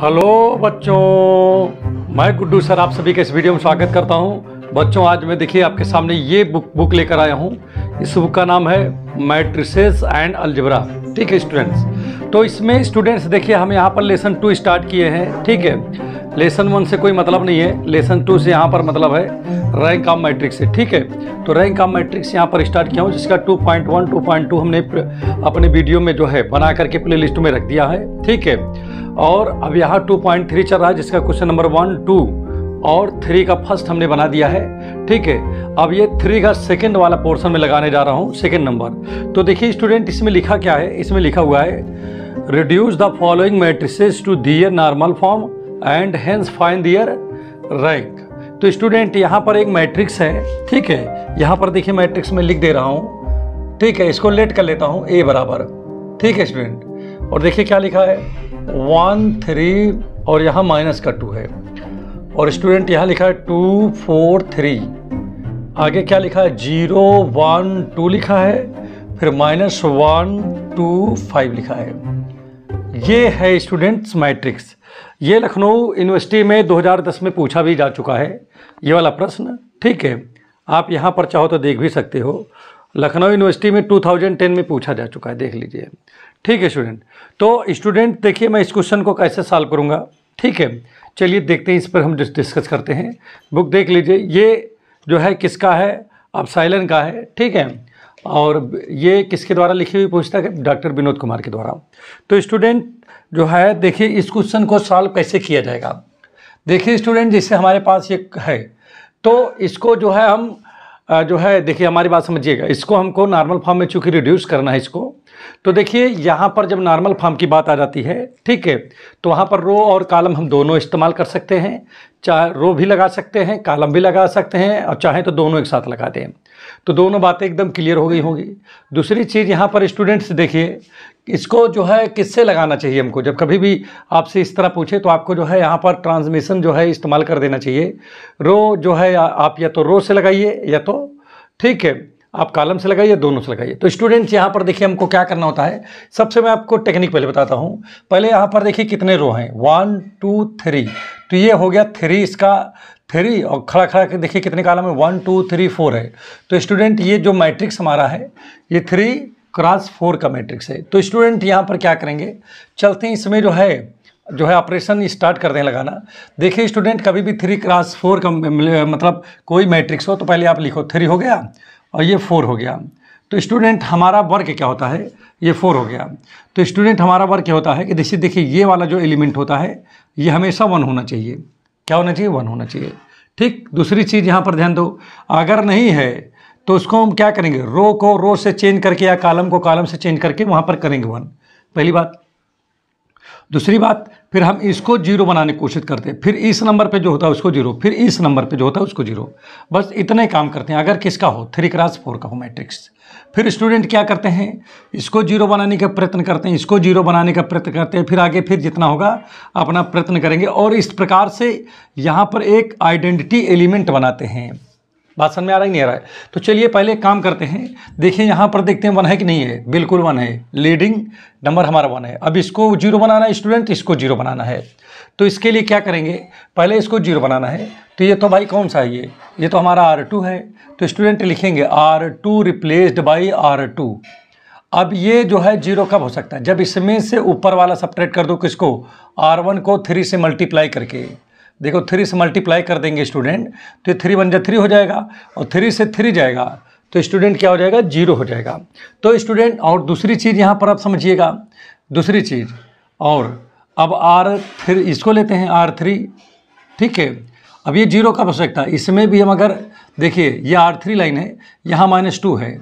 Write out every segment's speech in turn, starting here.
hello बच्चों मैं Guddu sir आप सभी का इस वीडियो में स्वागत करता हूं बच्चों आज मैं देखिए आपके सामने ये बुक बुक लेकर आया हूं इस बुक का नाम है मैट्रिसेस एंड अल्जबरा ठीक है स्टूडेंट्स तो इसमें स्टूडेंट्स देखिए हम यहाँ पर लेसन टू स्टार्ट किए हैं ठीक है लेसन वन से कोई मतलब नहीं है लेसन टू से यहाँ पर मतलब है रैंक ऑफ मैट्रिक्स से ठीक है तो रैंक ऑफ मैट्रिक्स यहाँ पर स्टार्ट किया हूँ जिसका 2.1, 2.2 हमने अपने वीडियो में जो है बना करके प्ले लिस्ट में रख दिया है ठीक है और अब यहाँ थ्री चल रहा है जिसका क्वेश्चन नंबर वन टू और थ्री का फर्स्ट हमने बना दिया है ठीक है अब ये थ्री का सेकंड वाला पोर्शन में लगाने जा रहा हूँ सेकंड नंबर तो देखिए स्टूडेंट इसमें लिखा क्या है इसमें लिखा हुआ है reduce the following matrices to their normal form and hence find their rank तो स्टूडेंट यहाँ पर एक मैट्रिक्स है ठीक है यहाँ पर देखिए मैट्रिक्स में लिख दे रहा हूँ ठीक है इसको लेट कर लेता हूँ ए बराबर ठीक है स्टूडेंट और देखिए क्या लिखा है वन थ्री और यहाँ माइनस का टू है और स्टूडेंट यहाँ लिखा है टू फोर थ्री आगे क्या लिखा है जीरो वन टू लिखा है फिर माइनस वन टू फाइव लिखा है ये है स्टूडेंट्स मैट्रिक्स ये लखनऊ यूनिवर्सिटी में 2010 में पूछा भी जा चुका है ये वाला प्रश्न ठीक है आप यहाँ पर चाहो तो देख भी सकते हो लखनऊ यूनिवर्सिटी में 2010 में पूछा जा चुका है देख लीजिए ठीक है स्टूडेंट तो स्टूडेंट देखिए मैं इस क्वेश्चन को कैसे सॉल्व करूँगा ठीक है चलिए देखते हैं इस पर हम डिस्कस करते हैं बुक देख लीजिए ये जो है किसका है अब साइलन का है ठीक है और ये किसके द्वारा लिखी हुई पूछता है डॉक्टर विनोद कुमार के द्वारा तो स्टूडेंट जो है देखिए इस क्वेश्चन को सॉल्व कैसे किया जाएगा देखिए स्टूडेंट जिससे हमारे पास ये है तो इसको जो है हम जो है देखिए हमारी बात समझिएगा इसको हमको नॉर्मल फॉर्म में चूंकि रिड्यूस करना है इसको तो देखिए यहाँ पर जब नॉर्मल फॉर्म की बात आ जाती है ठीक है तो वहाँ पर रो और कालम हम दोनों इस्तेमाल कर सकते हैं चाहे रो भी लगा सकते हैं कालम भी लगा सकते हैं और चाहे तो दोनों एक साथ लगा दें तो दोनों बातें एकदम क्लियर हो गई होंगी दूसरी चीज़ यहाँ पर स्टूडेंट्स देखिए इसको जो है किससे लगाना चाहिए हमको जब कभी भी आपसे इस तरह पूछे तो आपको जो है यहाँ पर ट्रांसमिशन जो है इस्तेमाल कर देना चाहिए रो जो है आप या तो रो से लगाइए या तो ठीक है आप कालम से लगाइए दोनों से लगाइए तो स्टूडेंट्स यहाँ पर देखिए हमको क्या करना होता है सबसे मैं आपको टेक्निक पहले बताता हूँ पहले यहाँ पर देखिए कितने रो हैं वन टू थ्री तो ये हो गया थ्री इसका थ्री और खड़ा खड़ा के देखिए कितने कालम है वन टू थ्री फोर है तो स्टूडेंट ये जो मैट्रिक्स हमारा है ये थ्री क्रास फोर का मैट्रिक्स है तो स्टूडेंट यहाँ पर क्या करेंगे चलते हैं इसमें जो है जो है ऑपरेशन स्टार्ट करते हैं लगाना देखिए स्टूडेंट कभी भी थ्री क्रास फोर का मतलब कोई मैट्रिक्स हो तो पहले आप लिखो थ्री हो गया और ये फोर हो गया तो स्टूडेंट हमारा वर्क क्या होता है ये फोर हो गया तो स्टूडेंट हमारा वर्क क्या होता है कि जैसे देखिए ये वाला जो एलिमेंट होता है ये हमेशा वन होना चाहिए क्या होना चाहिए वन होना चाहिए ठीक दूसरी चीज़ यहाँ पर ध्यान दो अगर नहीं है तो उसको हम क्या करेंगे रो को रो से चेंज करके या कॉलम को कॉलम से चेंज करके वहाँ पर करेंगे वन पहली बात दूसरी बात फिर हम इसको जीरो बनाने की कोशिश करते हैं फिर इस नंबर पे जो होता है उसको जीरो फिर इस नंबर पे जो होता है उसको जीरो बस इतने काम करते हैं अगर किसका हो थ्री क्रास फोर का हो मैट्रिक्स फिर स्टूडेंट क्या करते हैं इसको जीरो बनाने का प्रयत्न करते हैं इसको जीरो बनाने का प्रयत्न करते हैं फिर आगे फिर जितना होगा अपना प्रयत्न करेंगे और इस प्रकार से यहाँ पर एक आइडेंटिटी एलिमेंट बनाते हैं बात समझ में आ रहा ही नहीं आ रहा है तो चलिए पहले काम करते हैं देखिए यहाँ पर देखते हैं वन है कि नहीं है बिल्कुल वन है लीडिंग नंबर हमारा वन है अब इसको जीरो बनाना है स्टूडेंट इसको जीरो बनाना है तो इसके लिए क्या करेंगे पहले इसको जीरो बनाना है तो ये तो भाई कौन सा है ये ये तो हमारा आर टू है तो स्टूडेंट लिखेंगे R two replaced by R two अब ये जो है जीरो कब हो सकता है जब इसमें से ऊपर वाला सपरेट कर दो किसको आर वन को थ्री से मल्टीप्लाई करके देखो थ्री से मल्टीप्लाई कर देंगे स्टूडेंट तो ये थ्री वन जा थ्री हो जाएगा और थ्री से थ्री जाएगा तो स्टूडेंट क्या हो जाएगा जीरो हो जाएगा तो स्टूडेंट और दूसरी चीज़ यहाँ पर आप समझिएगा दूसरी चीज़ और अब आर फिर इसको लेते हैं आर थ्री ठीक है अब ये जीरो का हो सकता है इसमें भी हम अगर देखिए ये आर थ्री लाइन है यहाँ माइनस टू है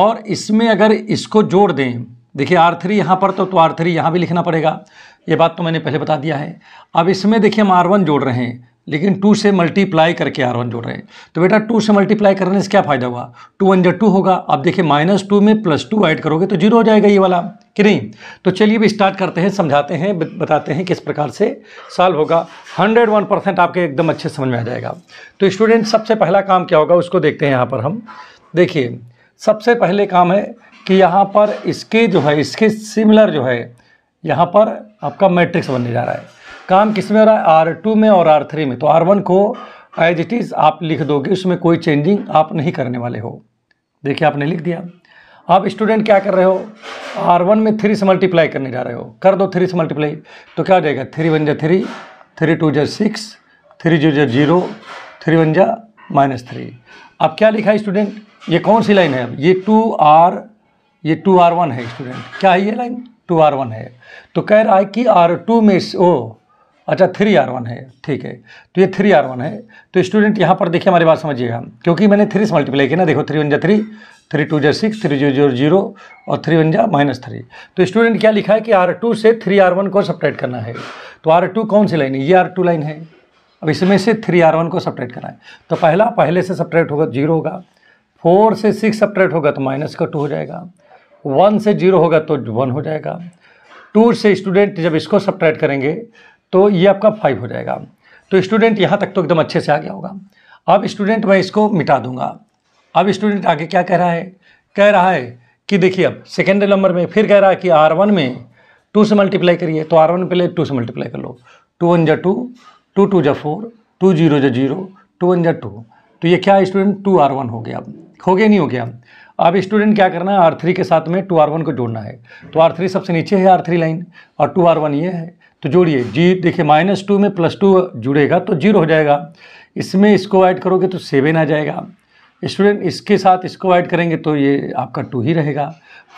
और इसमें अगर इसको जोड़ दें देखिए आर थ्री यहाँ पर तो, तो आर थ्री यहाँ भी लिखना पड़ेगा ये बात तो मैंने पहले बता दिया है अब इसमें देखिए हम आर वन जोड़ रहे हैं लेकिन टू से मल्टीप्लाई करके आर वन जोड़ रहे हैं तो बेटा टू से मल्टीप्लाई करने से क्या फ़ायदा हुआ टू वन जो टू होगा अब देखिए माइनस टू में प्लस टू ऐड करोगे तो जीरो हो जाएगा ये वाला कि नहीं तो चलिए भी स्टार्ट करते हैं समझाते हैं बताते हैं किस प्रकार से सॉल्व होगा हंड्रेड वन परसेंट आपके एकदम अच्छे समझ में आ जाएगा तो स्टूडेंट सबसे पहला काम क्या होगा उसको देखते हैं यहाँ पर हम देखिए सबसे पहले काम है कि यहाँ पर इसके जो है इसके सिमिलर जो है यहाँ पर आपका मैट्रिक्स बनने जा रहा है काम किस में हो रहा है आर टू में और आर थ्री में तो आर वन को एज इट इज़ आप लिख दोगे उसमें कोई चेंजिंग आप नहीं करने वाले हो देखिए आपने लिख दिया आप स्टूडेंट क्या कर रहे हो आर वन में थ्री से मल्टीप्लाई करने जा रहे हो कर दो थ्री से मल्टीप्लाई तो क्या हो जाएगा थ्री वन जा थ्री थ्री टू जा सिक्स थ्री जो जा जीरो थ्री वन जा माइनस थ्री अब क्या लिखा है स्टूडेंट ये कौन सी लाइन है अब ये टू आर ये टू आर वन है स्टूडेंट क्या है ये लाइन टू आर वन है तो कह रहा है कि आर टू में ओ अच्छा थ्री आर वन है ठीक है तो ये थ्री आर वन है तो स्टूडेंट यहाँ पर देखिए हमारी बात समझिएगा क्योंकि मैंने थ्री से मल्टीप्लाई किया ना देखो थ्री वन जा थ्री थ्री टू जा six three zero zero zero और थ्री वन जा माइनस थ्री तो स्टूडेंट क्या लिखा है कि आर टू से थ्री आर वन को सपरेट करना है तो आर टू कौन सी लाइन है ये आर टू लाइन है अब इसमें से थ्री आर वन को सपरेट करना है तो पहला पहले से सपरेट होगा जीरो होगा फोर से सिक्स सपरेट होगा तो माइनस का टू हो जाएगा वन से जीरो होगा तो वन हो जाएगा टू से स्टूडेंट जब इसको सब्ट्रैक्ट करेंगे तो ये आपका फाइव हो जाएगा तो स्टूडेंट यहाँ तक तो एकदम अच्छे से आ गया होगा अब स्टूडेंट मैं इसको मिटा दूंगा अब स्टूडेंट आगे क्या कह रहा है कह रहा है कि देखिए अब सेकेंडरी नंबर में फिर कह रहा है कि आर वन में टू से मल्टीप्लाई करिए तो आर वन पहले टू से मल्टीप्लाई कर लो टू वन जा टू टू टू जा फोर टू जीरो जा जीरो टू वन जा टू तो ये क्या है स्टूडेंट टू आर वन हो गया अब हो गया नहीं हो गया अब स्टूडेंट क्या करना है आर थ्री के साथ में टू आर वन को जोड़ना है तो आर थ्री सबसे नीचे है आर थ्री लाइन और टू आर वन ये है तो जोड़िए जी देखिए माइनस टू में प्लस टू जुड़ेगा तो जीरो हो जाएगा इसमें इसको ऐड करोगे तो सेवन आ जाएगा स्टूडेंट इसके साथ इसको ऐड करेंगे तो ये आपका टू ही रहेगा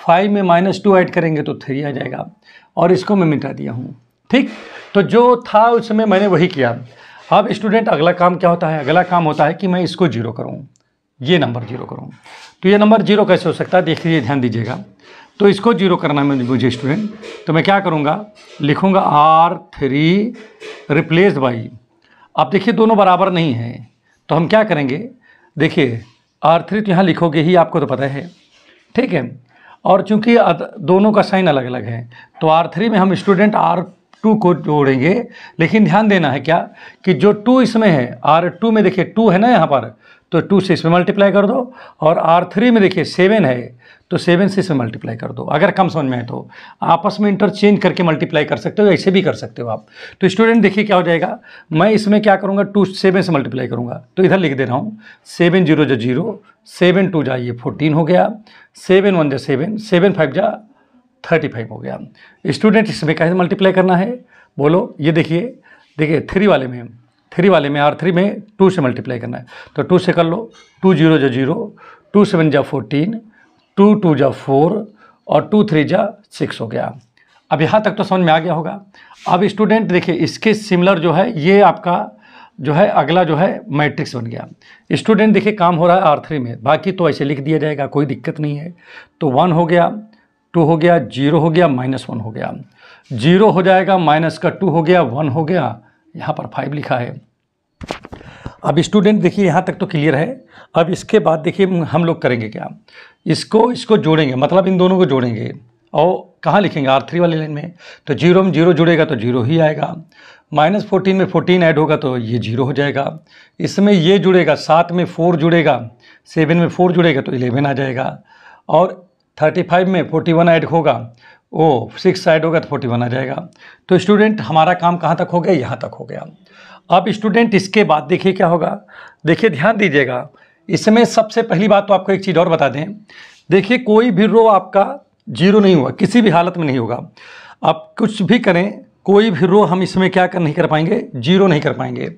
फाइव में माइनस टू ऐड करेंगे तो थ्री आ जाएगा और इसको मैं मिटा दिया हूँ ठीक तो जो था उस समय मैंने वही किया अब स्टूडेंट अगला काम क्या होता है अगला काम होता है कि मैं इसको जीरो करूँ ये नंबर जीरो करूँ तो ये नंबर जीरो कैसे हो सकता है देखिए ध्यान दीजिएगा तो इसको जीरो करना है मुझे स्टूडेंट तो मैं क्या करूँगा लिखूँगा आर थ्री रिप्लेस बाई आप देखिए दोनों बराबर नहीं हैं तो हम क्या करेंगे देखिए आर थ्री तो यहाँ लिखोगे ही आपको तो पता है ठीक है और चूंकि दोनों का साइन अलग अलग है तो आर थ्री में हम स्टूडेंट आर टू को जोड़ेंगे लेकिन ध्यान देना है क्या कि जो टू इसमें है आर टू में देखिए टू है ना यहाँ पर तो टू से इसमें मल्टीप्लाई कर दो और आर थ्री में देखिए सेवन है तो सेवन से इसमें मल्टीप्लाई कर दो अगर कम समझ में आए तो आपस में इंटरचेंज करके मल्टीप्लाई कर सकते हो ऐसे भी कर सकते हो आप तो स्टूडेंट देखिए क्या हो जाएगा मैं इसमें क्या करूँगा टू सेवन से मल्टीप्लाई करूँगा तो इधर लिख दे रहा हूँ सेवन जीरो जो जीरो सेवन टू जाइए फोर्टीन हो गया सेवन वन जो सेवन सेवन फाइव जा थर्टी फाइव हो गया स्टूडेंट इसमें कैसे मल्टीप्लाई करना है बोलो ये देखिए देखिए थ्री वाले में थ्री वाले में आर थ्री में टू से मल्टीप्लाई करना है तो टू से कर लो टू जीरो जो जीरो टू सेवन जा फोर्टीन टू टू जा फोर और टू थ्री जा सिक्स हो गया अब यहाँ तक तो समझ में आ गया होगा अब स्टूडेंट देखिए इसके सिमिलर जो है ये आपका जो है अगला जो है मैट्रिक्स बन गया स्टूडेंट देखिए काम हो रहा है आर थ्री में बाकी तो ऐसे लिख दिया जाएगा कोई दिक्कत नहीं है तो वन हो गया टू हो गया जीरो हो गया माइनस वन हो गया जीरो हो जाएगा माइनस का टू हो गया वन हो गया यहाँ पर फाइव लिखा है अब स्टूडेंट देखिए यहाँ तक तो क्लियर है अब इसके बाद देखिए हम लोग करेंगे क्या इसको इसको जोड़ेंगे मतलब इन दोनों को जोड़ेंगे और कहाँ लिखेंगे आर थ्री वाली लाइन में तो जीरो में जीरो जुड़ेगा तो जीरो ही आएगा माइनस फोर्टीन में फोर्टीन ऐड होगा तो ये जीरो हो जाएगा इसमें ये जुड़ेगा सात में फोर जुड़ेगा सेवन में फोर जुड़ेगा तो इलेवन आ जाएगा और थर्टी फाइव में फोर्टी वन ऐड होगा ओ सिक्स ऐड होगा तो फोर्टी वन आ जाएगा तो स्टूडेंट हमारा काम कहाँ तक हो गया यहाँ तक हो गया अब स्टूडेंट इसके बाद देखिए क्या होगा देखिए ध्यान दीजिएगा इसमें सबसे पहली बात तो आपको एक चीज़ और बता दें देखिए कोई भी रो आपका जीरो नहीं हुआ किसी भी हालत में नहीं होगा आप कुछ भी करें कोई भी रो हम इसमें क्या कर नहीं कर पाएंगे जीरो नहीं कर पाएंगे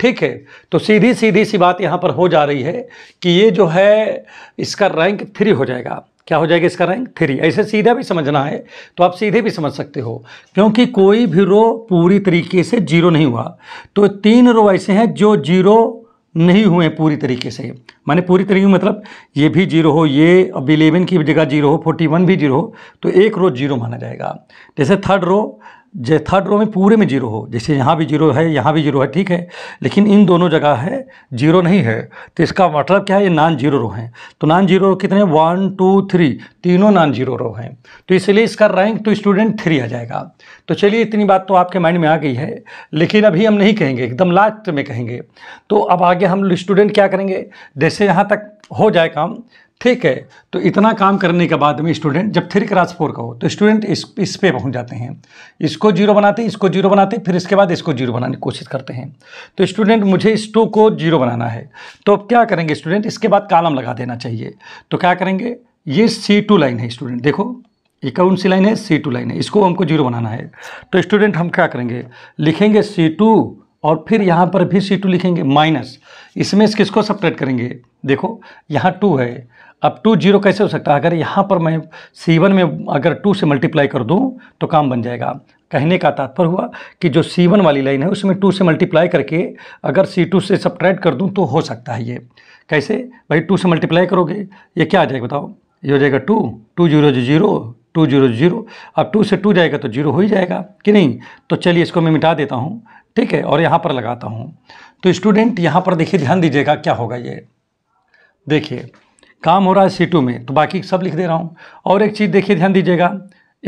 ठीक है तो सीधी सीधी सी बात यहाँ पर हो जा रही है कि ये जो है इसका रैंक थ्री हो जाएगा क्या हो जाएगा इसका रैंक थ्री ऐसे सीधा भी समझना है तो आप सीधे भी समझ सकते हो क्योंकि कोई भी रो पूरी तरीके से जीरो नहीं हुआ तो तीन रो ऐसे हैं जो जीरो नहीं हुए पूरी तरीके से माने पूरी तरीके मतलब ये भी जीरो हो ये अब इलेवन की जगह जीरो हो फोर्टी वन भी जीरो हो तो एक रो जीरो माना जाएगा जैसे थर्ड रो जे थर्ड रो में पूरे में जीरो हो जैसे यहाँ भी जीरो है यहाँ भी जीरो है ठीक है लेकिन इन दोनों जगह है जीरो नहीं है तो इसका मतलब क्या है ये नॉन जीरो रो हैं तो नॉन जीरो रो कितने वन टू थ्री तीनों नॉन जीरो रो हैं तो इसलिए इसका रैंक तो स्टूडेंट थ्री आ जाएगा तो चलिए इतनी बात तो आपके माइंड में आ गई है लेकिन अभी हम नहीं कहेंगे एकदम लास्ट में कहेंगे तो अब आगे हम स्टूडेंट क्या करेंगे जैसे यहाँ तक हो जाए काम ठीक है तो इतना काम करने के बाद में स्टूडेंट जब थ्री क्लास फोर का हो तो स्टूडेंट इस इस पे पहुंच जाते हैं इसको जीरो बनाते इसको जीरो बनाते फिर इसके बाद इसको जीरो बनाने की कोशिश करते हैं तो स्टूडेंट मुझे इस टू को जीरो बनाना है तो अब क्या करेंगे स्टूडेंट इसके बाद कालम लगा देना चाहिए तो क्या करेंगे ये सी टू लाइन है स्टूडेंट देखो ये कौन सी लाइन है सी टू लाइन है इसको हमको जीरो बनाना है तो स्टूडेंट हम क्या करेंगे लिखेंगे सी टू और फिर यहाँ पर भी सी टू लिखेंगे माइनस इसमें इस किसको सपरेट करेंगे देखो यहाँ टू है अब टू जीरो कैसे हो सकता है अगर यहाँ पर मैं सी वन में अगर टू से मल्टीप्लाई कर दूँ तो काम बन जाएगा कहने का तात्पर्य हुआ कि जो सी वन वाली लाइन है उसमें टू से मल्टीप्लाई करके अगर सी टू से सब्ट्रैक्ट कर दूँ तो हो सकता है ये कैसे भाई टू से मल्टीप्लाई करोगे ये क्या आ जाएगा बताओ ये हो जाएगा टू टू जीरो जो जीरो टू जीरो जीरो अब टू से टू जाएगा तो जीरो हो ही जाएगा कि नहीं तो चलिए इसको मैं मिटा देता हूँ ठीक है और यहाँ पर लगाता हूँ तो स्टूडेंट यहाँ पर देखिए ध्यान दीजिएगा क्या होगा ये देखिए काम हो रहा है सी टू में तो बाकी सब लिख दे रहा हूँ और एक चीज़ देखिए ध्यान दीजिएगा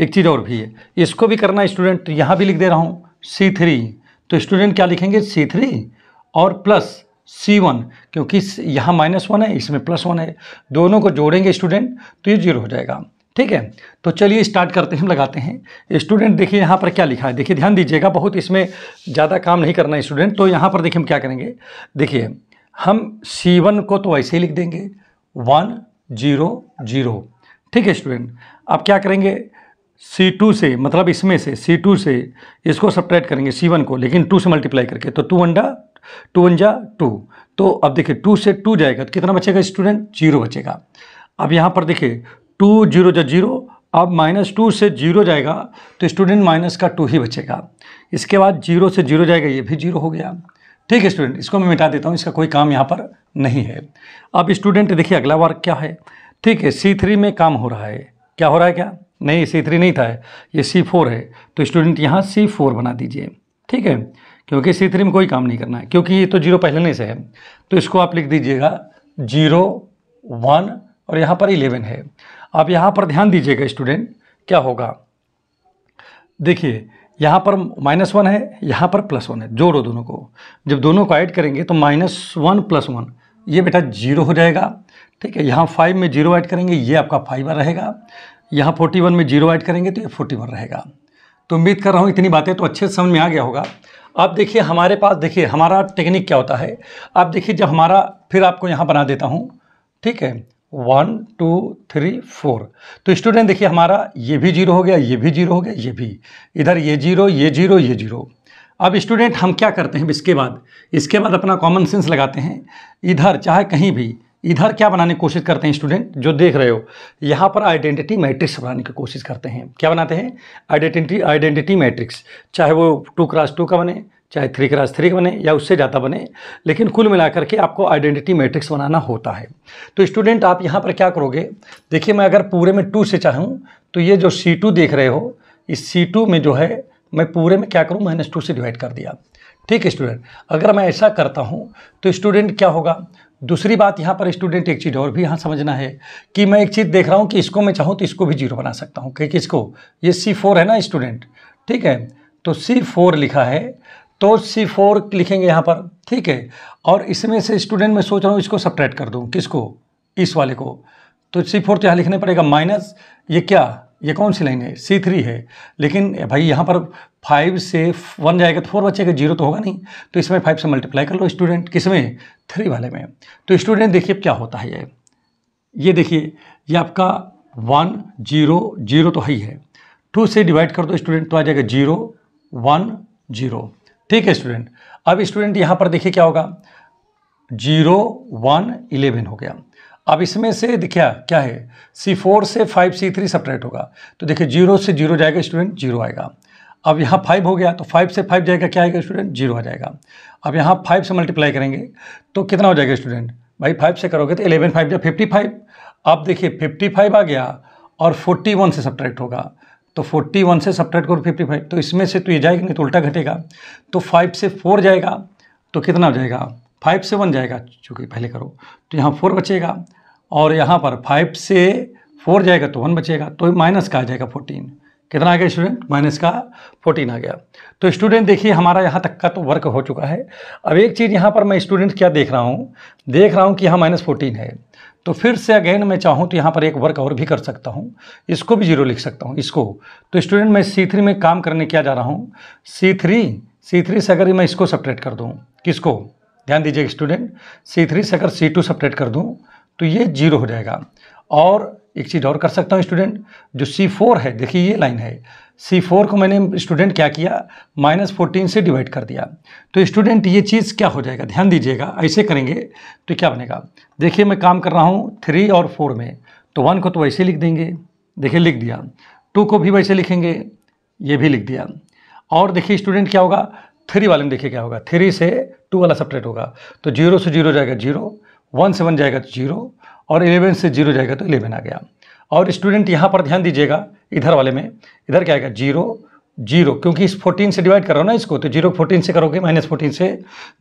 एक चीज़ और भी है इसको भी करना स्टूडेंट तो यहाँ भी लिख दे रहा हूँ सी थ्री तो स्टूडेंट क्या लिखेंगे सी थ्री और प्लस सी वन क्योंकि यहाँ माइनस वन है इसमें प्लस वन है दोनों को जोड़ेंगे स्टूडेंट तो ये जीरो हो जाएगा ठीक है तो चलिए स्टार्ट करते हैं लगाते हैं स्टूडेंट देखिए यहाँ पर क्या लिखा है देखिए ध्यान दीजिएगा बहुत इसमें ज़्यादा काम नहीं करना है स्टूडेंट तो यहाँ पर देखिए हम क्या करेंगे देखिए हम सी वन को तो ऐसे ही लिख देंगे वन जीरो जीरो ठीक है स्टूडेंट अब क्या करेंगे सी टू से मतलब इसमें से सी टू से इसको सप्रेट करेंगे सी वन को लेकिन टू से मल्टीप्लाई करके तो टू अंडा टू अंजा टू तो अब देखिए टू से टू जाएगा तो कितना बचेगा स्टूडेंट जीरो बचेगा अब यहाँ पर देखिए टू जीरो जो जीरो अब माइनस टू से जीरो जाएगा तो स्टूडेंट माइनस का टू ही बचेगा इसके बाद जीरो से जीरो जाएगा ये भी जीरो हो गया ठीक है स्टूडेंट इसको मैं मिटा देता हूँ इसका कोई काम यहाँ पर नहीं है अब स्टूडेंट देखिए अगला वर्ग क्या है ठीक है सी थ्री में काम हो रहा है क्या हो रहा है क्या नहीं सी थ्री नहीं था ये सी फोर है तो स्टूडेंट यहाँ सी फोर बना दीजिए ठीक है क्योंकि सी थ्री में कोई काम नहीं करना है क्योंकि ये तो जीरो पहले नहीं से है तो इसको आप लिख दीजिएगा जीरो वन और यहाँ पर इलेवन है आप यहाँ पर ध्यान दीजिएगा स्टूडेंट क्या होगा देखिए यहाँ पर माइनस वन है यहाँ पर प्लस वन है जोड़ो दोनों को जब दोनों को ऐड करेंगे तो माइनस वन प्लस वन ये बेटा जीरो हो जाएगा ठीक है यहाँ फाइव में जीरो ऐड करेंगे ये आपका फाइव रहेगा यहाँ फोर्टी वन में जीरो ऐड करेंगे तो ये फोर्टी वन रहेगा तो उम्मीद कर रहा हूँ इतनी बातें तो अच्छे से समझ में आ गया होगा अब देखिए हमारे पास देखिए हमारा टेक्निक क्या होता है अब देखिए जब हमारा फिर आपको यहाँ बना देता हूँ ठीक है वन टू थ्री फोर तो स्टूडेंट देखिए हमारा ये भी जीरो हो गया ये भी जीरो हो गया ये भी इधर ये जीरो ये जीरो ये जीरो अब स्टूडेंट हम क्या करते हैं इसके बाद इसके बाद अपना कॉमन सेंस लगाते हैं इधर चाहे कहीं भी इधर क्या बनाने की कोशिश करते हैं स्टूडेंट जो देख रहे हो यहाँ पर आइडेंटिटी मैट्रिक्स बनाने की कोशिश करते हैं क्या बनाते हैं आइडेंटिटी आइडेंटिटी मैट्रिक्स चाहे वो टू क्रास टू का बने चाहे थ्री क्रास थ्री बने या उससे ज़्यादा बने लेकिन कुल मिलाकर के आपको आइडेंटिटी मैट्रिक्स बनाना होता है तो स्टूडेंट आप यहाँ पर क्या करोगे देखिए मैं अगर पूरे में टू से चाहूँ तो ये जो सी टू देख रहे हो इस सी टू में जो है मैं पूरे में क्या करूँ माइनस टू से डिवाइड कर दिया ठीक है स्टूडेंट अगर मैं ऐसा करता हूँ तो स्टूडेंट क्या होगा दूसरी बात यहाँ पर स्टूडेंट एक चीज़ और भी यहाँ समझना है कि मैं एक चीज़ देख रहा हूँ कि इसको मैं चाहूँ तो इसको भी जीरो बना सकता हूँ क्योंकि इसको ये सी फोर है ना स्टूडेंट ठीक है तो सी फोर लिखा है तो सी फोर लिखेंगे यहाँ पर ठीक है और इसमें से स्टूडेंट में सोच रहा हूँ इसको सब्ट्रैक्ट कर दूँ किसको इस वाले को तो सी फोर तो यहाँ लिखना पड़ेगा माइनस ये क्या ये कौन सी लाइन है सी थ्री है लेकिन भाई यहाँ पर फाइव से वन जाएगा तो फोर बचेगा जीरो तो होगा नहीं तो इसमें फाइव से मल्टीप्लाई कर लो स्टूडेंट किस में थ्री वाले में तो स्टूडेंट देखिए क्या होता है ये ये देखिए ये आपका वन जीरो जीरो तो है ही है टू से डिवाइड कर दो स्टूडेंट तो आ जाएगा जीरो वन जीरो ठीक है स्टूडेंट अब स्टूडेंट यहां पर देखिए क्या होगा जीरो वन इलेवन हो गया अब इसमें से देखिए हाँ, क्या है सी फोर से फाइव सी थ्री सपरेट होगा तो देखिए जीरो से जीरो जाएगा स्टूडेंट जीरो आएगा अब यहाँ फाइव हो गया तो फाइव से फाइव जाएगा क्या आएगा स्टूडेंट जीरो आ जाएगा अब यहाँ फाइव से मल्टीप्लाई करेंगे तो कितना हो जाएगा स्टूडेंट भाई फाइव से करोगे तो इलेवन फाइव जाए फिफ्टी फाइव अब देखिए फिफ्टी फाइव आ गया और फोर्टी वन से सब्ट्रैक्ट होगा तो 41 से सब्ट्रैक्ट करो 55 तो इसमें से तो ये जाएगा नहीं तो उल्टा घटेगा तो 5 से 4 जाएगा तो कितना हो जाएगा 5 से 1 जाएगा चूँकि पहले करो तो यहाँ 4 बचेगा और यहाँ पर 5 से 4 जाएगा तो 1 बचेगा तो माइनस का आ जाएगा 14 कितना आ गया स्टूडेंट माइनस का 14 आ गया तो स्टूडेंट देखिए हमारा यहाँ तक का तो वर्क हो चुका है अब एक चीज़ यहाँ पर मैं स्टूडेंट क्या देख रहा हूँ देख रहा हूँ कि यहाँ माइनस फोर्टीन है तो फिर से अगेन मैं चाहूँ तो यहाँ पर एक वर्क और भी कर सकता हूँ इसको भी जीरो लिख सकता हूँ इसको तो स्टूडेंट मैं सी थ्री में काम करने क्या जा रहा हूँ सी थ्री सी थ्री से अगर मैं इसको सपरेट कर दूँ किसको ध्यान दीजिए स्टूडेंट सी थ्री से अगर सी टू सपरेट कर दूँ तो ये जीरो हो जाएगा और एक चीज़ और कर सकता हूँ स्टूडेंट जो सी फोर है देखिए ये लाइन है सी फोर को मैंने स्टूडेंट क्या किया माइनस फोर्टीन से डिवाइड कर दिया तो स्टूडेंट ये चीज़ क्या हो जाएगा ध्यान दीजिएगा ऐसे करेंगे तो क्या बनेगा देखिए मैं काम कर रहा हूँ थ्री और फोर में तो वन को तो वैसे लिख देंगे देखिए लिख दिया टू को भी वैसे लिखेंगे ये भी लिख दिया और देखिए स्टूडेंट क्या होगा थ्री वाले में देखिए क्या होगा थ्री से टू वाला सपरेट होगा तो जीरो से जीरो जाएगा जीरो वन से वन जाएगा तो जीरो और इलेवन से जीरो जाएगा तो इलेवन आ गया और स्टूडेंट यहाँ पर ध्यान दीजिएगा इधर वाले में इधर क्या आएगा जीरो जीरो क्योंकि इस फोर्टीन से डिवाइड कर रहा हो ना इसको तो जीरो फोर्टीन से करोगे माइनस फोर्टीन से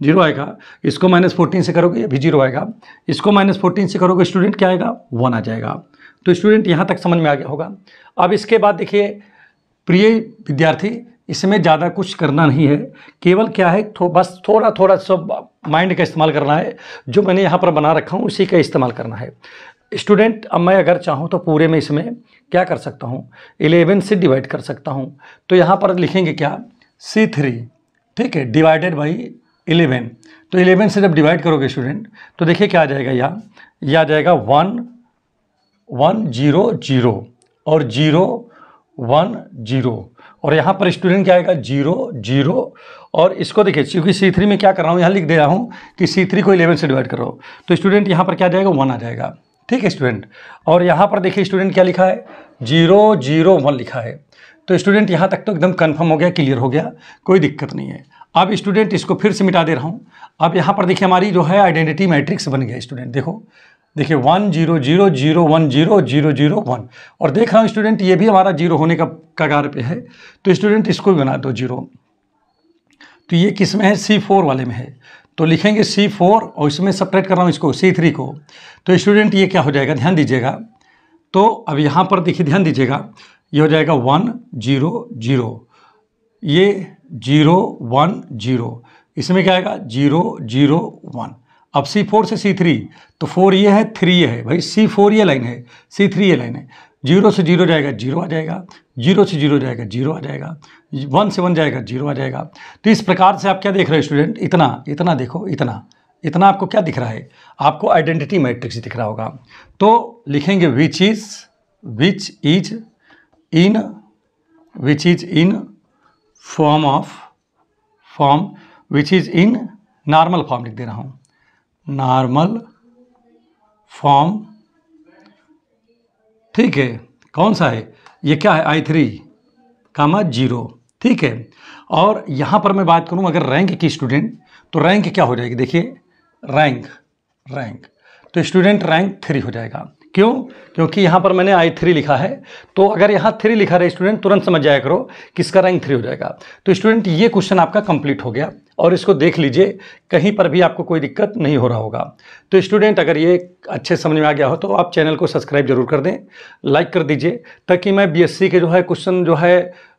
जीरो आएगा इसको माइनस फोर्टीन से करोगे अभी जीरो आएगा इसको माइनस फोर्टीन से करोगे स्टूडेंट क्या आएगा वन आ जाएगा तो स्टूडेंट यहाँ तक समझ में आ गया होगा अब इसके बाद देखिए प्रिय विद्यार्थी इसमें ज़्यादा कुछ करना नहीं है केवल क्या है थो, बस थोड़ा थोड़ा सब माइंड का इस्तेमाल करना है जो मैंने यहाँ पर बना रखा हूँ उसी का इस्तेमाल करना है स्टूडेंट अब मैं अगर चाहूँ तो पूरे में इसमें क्या कर सकता हूँ इलेवन से डिवाइड कर सकता हूँ तो यहाँ पर लिखेंगे क्या सी थ्री ठीक है डिवाइडेड बाई इलेवन तो इलेवन से जब डिवाइड करोगे स्टूडेंट तो देखिए क्या आ जाएगा यहाँ यह आ जाएगा वन वन जीरो जीरो और जीरो वन जीरो और यहाँ पर स्टूडेंट क्या आएगा जीरो जीरो और इसको देखिए क्योंकि सी थ्री में क्या कर रहा हूँ यहाँ लिख दे रहा हूँ कि सी थ्री को इलेवन से डिवाइड करो तो स्टूडेंट यहाँ पर क्या जाएगा वन आ जाएगा ठीक है स्टूडेंट और यहाँ पर देखिए स्टूडेंट क्या लिखा है जीरो जीरो वन लिखा है तो स्टूडेंट यहाँ तक तो एकदम कन्फर्म हो गया क्लियर हो गया कोई दिक्कत नहीं है अब स्टूडेंट इसको फिर से मिटा दे रहा हूँ अब यहाँ पर देखिए हमारी जो है आइडेंटिटी मैट्रिक्स बन गया स्टूडेंट देखो देखिए one zero zero zero one zero zero zero one और देख रहा हूँ स्टूडेंट ये भी हमारा जीरो होने का कगार पे है तो स्टूडेंट इसको भी बना दो जीरो तो ये किस में है सी फोर वाले में है तो लिखेंगे सी फोर और इसमें सपरेट कर रहा हूँ इसको सी थ्री को तो स्टूडेंट ये क्या हो जाएगा ध्यान दीजिएगा तो अब यहाँ पर देखिए ध्यान दीजिएगा ये हो जाएगा वन जीरो जीरो ये जीरो वन जीरो इसमें क्या आएगा जीरो जीरो वन अब सी फोर से सी थ्री तो फोर ये है थ्री ये है भाई सी फोर ये लाइन है सी थ्री ये लाइन है जीरो से जीरो जाएगा जीरो आ जाएगा जीरो से जीरो जाएगा जीरो आ जाएगा वन से वन जाएगा जीरो आ जाएगा तो इस प्रकार से आप क्या देख रहे हो स्टूडेंट इतना इतना देखो इतना इतना आपको क्या दिख रहा है आपको आइडेंटिटी मैट्रिक्स दिख रहा होगा तो लिखेंगे which is which is in which is in form of form which is in normal form लिख दे रहा हूँ नॉर्मल फॉर्म ठीक है कौन सा है ये क्या है आई थ्री कामा जीरो ठीक है और यहाँ पर मैं बात करूँ अगर रैंक की स्टूडेंट तो रैंक क्या हो जाएगी देखिए रैंक रैंक तो स्टूडेंट रैंक थ्री हो जाएगा क्यों क्योंकि यहाँ पर मैंने आई थ्री लिखा है तो अगर यहाँ थ्री लिखा रहे स्टूडेंट तुरंत समझ जाया करो किसका रैंक थ्री हो जाएगा तो स्टूडेंट ये क्वेश्चन आपका कंप्लीट हो गया और इसको देख लीजिए कहीं पर भी आपको कोई दिक्कत नहीं हो रहा होगा तो स्टूडेंट अगर ये अच्छे समझ में आ गया हो तो आप चैनल को सब्सक्राइब जरूर कर दें लाइक कर दीजिए ताकि मैं बी के जो है क्वेश्चन जो है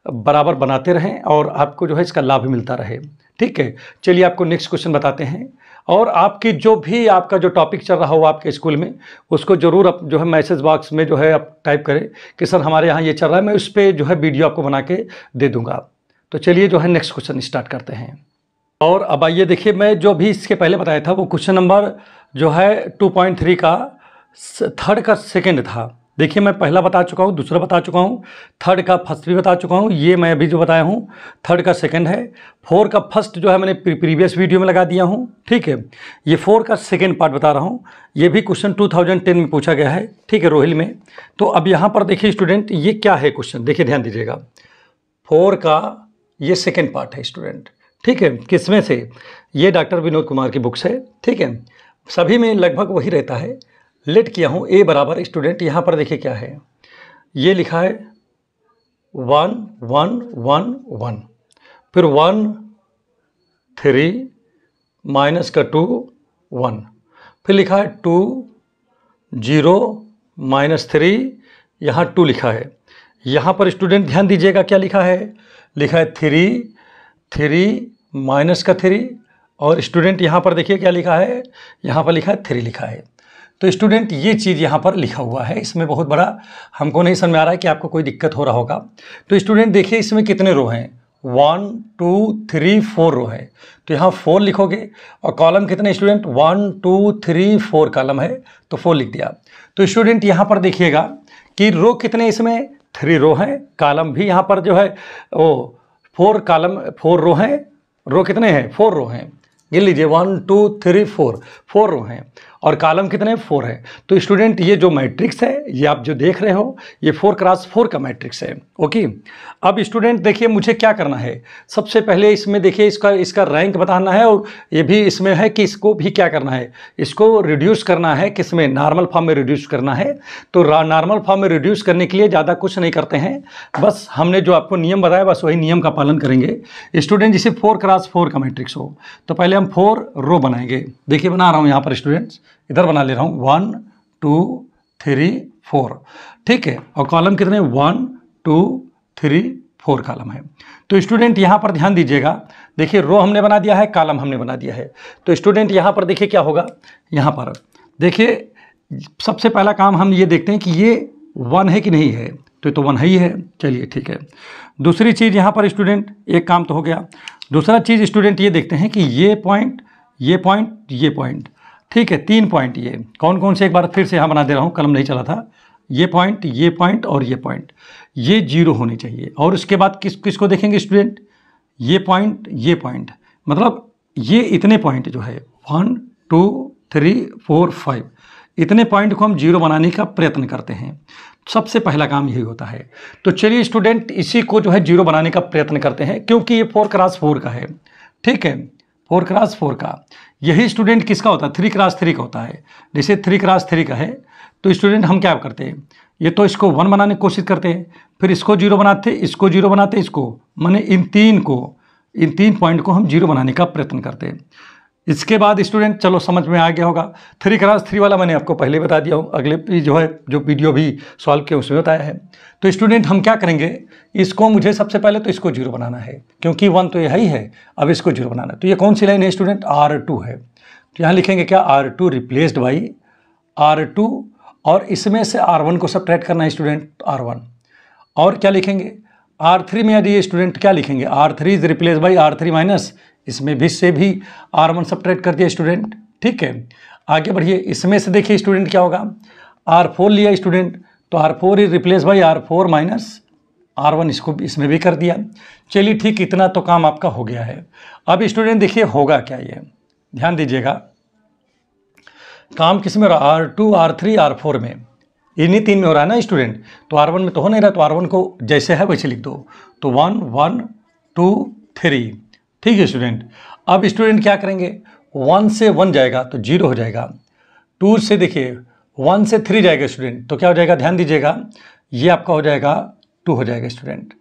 बराबर बनाते रहें और आपको जो है इसका लाभ मिलता रहे ठीक है चलिए आपको नेक्स्ट क्वेश्चन बताते हैं और आपकी जो भी आपका जो टॉपिक चल रहा हो आपके स्कूल में उसको ज़रूर आप जो है मैसेज बॉक्स में जो है आप टाइप करें कि सर हमारे यहाँ ये चल रहा है मैं उस पर जो है वीडियो आपको बना के दे दूँगा तो चलिए जो है नेक्स्ट क्वेश्चन स्टार्ट करते हैं और अब आइए देखिए मैं जो भी इसके पहले बताया था वो क्वेश्चन नंबर जो है टू का थर्ड का सेकेंड था देखिए मैं पहला बता चुका हूँ दूसरा बता चुका हूँ थर्ड का फर्स्ट भी बता चुका हूँ ये मैं अभी जो बताया हूँ थर्ड का सेकंड है फोर का फर्स्ट जो है मैंने प्रीवियस वीडियो में लगा दिया हूँ ठीक है ये फोर का सेकंड पार्ट बता रहा हूँ ये भी क्वेश्चन 2010 में पूछा गया है ठीक है रोहिल में तो अब यहाँ पर देखिए स्टूडेंट ये क्या है क्वेश्चन देखिए ध्यान दीजिएगा फोर का ये सेकेंड पार्ट है स्टूडेंट ठीक है किसमें से ये डॉक्टर विनोद कुमार की बुक्स है ठीक है सभी में लगभग वही रहता है लेट किया हूँ ए बराबर स्टूडेंट यहाँ पर देखिए क्या है ये लिखा है वन वन वन वन फिर वन थ्री माइनस का टू वन फिर लिखा है टू जीरो माइनस थ्री यहाँ टू लिखा है यहाँ पर स्टूडेंट ध्यान दीजिएगा क्या लिखा है लिखा है थ्री थ्री माइनस का थ्री और स्टूडेंट यहाँ पर देखिए क्या लिखा है यहाँ पर लिखा है थ्री लिखा है तो स्टूडेंट ये चीज़ यहाँ पर लिखा हुआ है इसमें बहुत बड़ा हमको नहीं समझ में आ रहा है कि आपको कोई दिक्कत हो रहा होगा तो स्टूडेंट देखिए इसमें कितने रो हैं one two three four row है तो यहाँ फोर लिखोगे और कॉलम कितने student one two three four column है तो फोर लिख दिया तो स्टूडेंट यहाँ पर देखिएगा कि रो कितने इसमें थ्री रो हैं कॉलम भी यहाँ पर जो है वो फोर कॉलम फोर रो हैं रो कितने हैं फोर रो हैं गिन लीजिए one two three four four row हैं और कालम कितने फोर है तो स्टूडेंट ये जो मैट्रिक्स है ये आप जो देख रहे हो ये फोर क्रास फोर का मैट्रिक्स है ओके अब स्टूडेंट देखिए मुझे क्या करना है सबसे पहले इसमें देखिए इसका इसका रैंक बताना है और ये भी इसमें है कि इसको भी क्या करना है इसको रिड्यूस करना है किस में नॉर्मल फॉर्म में रिड्यूस करना है तो नॉर्मल फॉर्म में रिड्यूस करने के लिए ज़्यादा कुछ नहीं करते हैं बस हमने जो आपको नियम बताया बस वही नियम का पालन करेंगे स्टूडेंट जिसे फोर क्रास फोर का मैट्रिक्स हो तो पहले हम फोर रो बनाएंगे देखिए बना रहा हूँ यहाँ पर स्टूडेंट्स इधर बना ले रहा हूँ वन टू थ्री फोर ठीक है और कॉलम कितने one two three four column है तो स्टूडेंट यहाँ पर ध्यान दीजिएगा देखिए रो हमने बना दिया है कॉलम हमने बना दिया है तो स्टूडेंट यहाँ पर देखिए क्या होगा यहाँ पर देखिए सबसे पहला काम हम ये देखते हैं कि ये वन है कि नहीं है तो तो वन है ही है चलिए ठीक है दूसरी चीज़ यहाँ पर स्टूडेंट एक काम तो हो गया दूसरा चीज़ स्टूडेंट ये देखते हैं कि ये पॉइंट ये पॉइंट ये पॉइंट ठीक है तीन पॉइंट ये कौन कौन से एक बार फिर से यहाँ बना दे रहा हूँ कलम नहीं चला था ये पॉइंट ये पॉइंट और ये पॉइंट ये जीरो होनी चाहिए और उसके बाद किस किस को देखेंगे स्टूडेंट ये पॉइंट ये पॉइंट मतलब ये इतने पॉइंट जो है one two three four five इतने पॉइंट को हम जीरो बनाने का प्रयत्न करते हैं सबसे पहला काम यही होता है तो चलिए स्टूडेंट इसी को जो है जीरो बनाने का प्रयत्न करते हैं क्योंकि ये फोर क्रास फोर का है ठीक है फोर क्रास फोर का यही स्टूडेंट किसका होता है थ्री क्रास थ्री का होता है जैसे थ्री क्रास थ्री का है तो स्टूडेंट हम क्या करते हैं ये तो इसको वन बनाने की कोशिश करते हैं फिर इसको जीरो बनाते इसको जीरो बनाते इसको मैंने इन तीन को इन तीन पॉइंट को हम जीरो बनाने का प्रयत्न करते हैं इसके बाद स्टूडेंट चलो समझ में आ गया होगा थ्री क्लास थ्री वाला मैंने आपको पहले बता दिया हूँ अगले भी जो है जो वीडियो भी सॉल्व किया उसमें बताया है तो स्टूडेंट हम क्या करेंगे इसको मुझे सबसे पहले तो इसको जीरो बनाना है क्योंकि वन तो यही है अब इसको जीरो बनाना है तो ये कौन सी लाइन है स्टूडेंट आर टू है तो यहाँ लिखेंगे क्या R two replaced by R two और इसमें से आर वन को सब करना है स्टूडेंट आर वन और क्या लिखेंगे आर थ्री में यदि स्टूडेंट क्या लिखेंगे R three is replace by R three minus इसमें भी से भी आर वन सब्ट्रैक्ट कर दिया स्टूडेंट ठीक है आगे बढ़िए इसमें से देखिए स्टूडेंट क्या होगा आर फोर लिया स्टूडेंट तो R four is replace by R four minus R one इसको इसमें भी कर दिया चलिए ठीक इतना तो काम आपका हो गया है अब स्टूडेंट देखिए होगा क्या ये ध्यान दीजिएगा काम किस में R two R three R four में इन्हीं तीन में हो रहा है ना स्टूडेंट तो आर वन में तो हो नहीं रहा तो आर वन को जैसे है वैसे लिख दो तो वन वन टू थ्री ठीक है स्टूडेंट अब स्टूडेंट क्या करेंगे वन से वन जाएगा तो जीरो हो जाएगा टू से देखिए वन से थ्री जाएगा स्टूडेंट तो क्या हो जाएगा ध्यान दीजिएगा ये आपका हो जाएगा टू हो जाएगा स्टूडेंट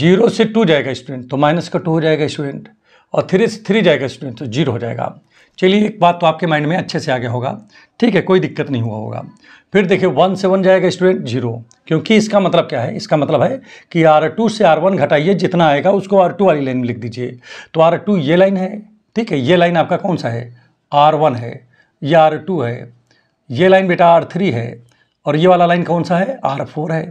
जीरो से टू जाएगा स्टूडेंट तो माइनस का टू हो जाएगा स्टूडेंट और थ्री से थ्री जाएगा स्टूडेंट तो जीरो हो जाएगा चलिए एक बात तो आपके माइंड में अच्छे से आ गया होगा ठीक है कोई दिक्कत नहीं हुआ होगा फिर देखिए वन से वन जाएगा स्टूडेंट जीरो क्योंकि इसका मतलब क्या है इसका मतलब है कि आर टू से आर वन घटाइए जितना आएगा उसको आर टू वाली लाइन में लिख दीजिए तो आर टू ये लाइन है ठीक है ये लाइन आपका कौन सा है आर वन है या आर टू है ये लाइन बेटा आर थ्री है और ये वाला लाइन कौन सा है आर फोर है